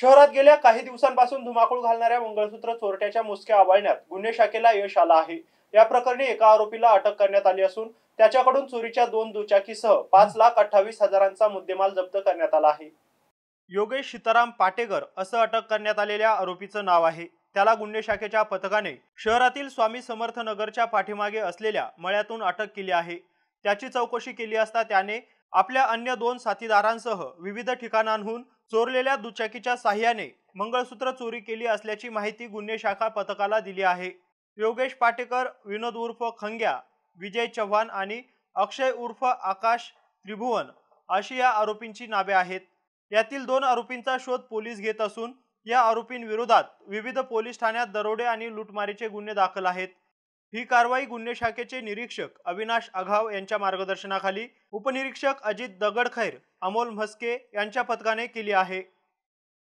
शहरात गेल्या काही दिवसांपासून धुमाकूळ घालणाऱ्या मंगळसूत्र चोरट्याच्या मोजक्या आवळण्यात गुन्हे शाखेला यश आलं आहे या प्रकरणी एका आरोपीला अटक करण्यात आली असून त्याच्याकडून चोरीच्या दोन दुचाकीसह पाच लाख अठ्ठावीस हजारांचा मुद्देमाल जप्त करण्यात आला आहे योगेश सीताराम पाटेकर असं अटक करण्यात आलेल्या आरोपीचं नाव आहे त्याला गुन्हे शाखेच्या पथकाने शहरातील स्वामी समर्थ नगरच्या पाठीमागे असलेल्या मळ्यातून अटक केली आहे त्याची चौकशी केली असता त्याने आपल्या अन्य दोन साथीदारांसह विविध ठिकाणांहून चोरलेल्या दुचाकीच्या साह्याने मंगळसूत्र चोरी केली असल्याची माहिती गुन्हे शाखा पथकाला दिली आहे योगेश पाटेकर विनोद उर्फ खंग्या विजय चव्हाण आणि अक्षय उर्फ आकाश त्रिभुवन अशी या आरोपींची नावे आहेत यातील दोन आरोपींचा शोध पोलीस घेत असून या आरोपींविरोधात विविध पोलीस ठाण्यात दरोडे आणि लुटमारीचे गुन्हे दाखल आहेत ही कारवाई गुन्हे शाखेचे निरीक्षक अविनाश आघाव यांच्या मार्गदर्शनाखाली उपनिरीक्षक अजित दगडखैर अमोल म्हस्के यांच्या पथकाने केली आहे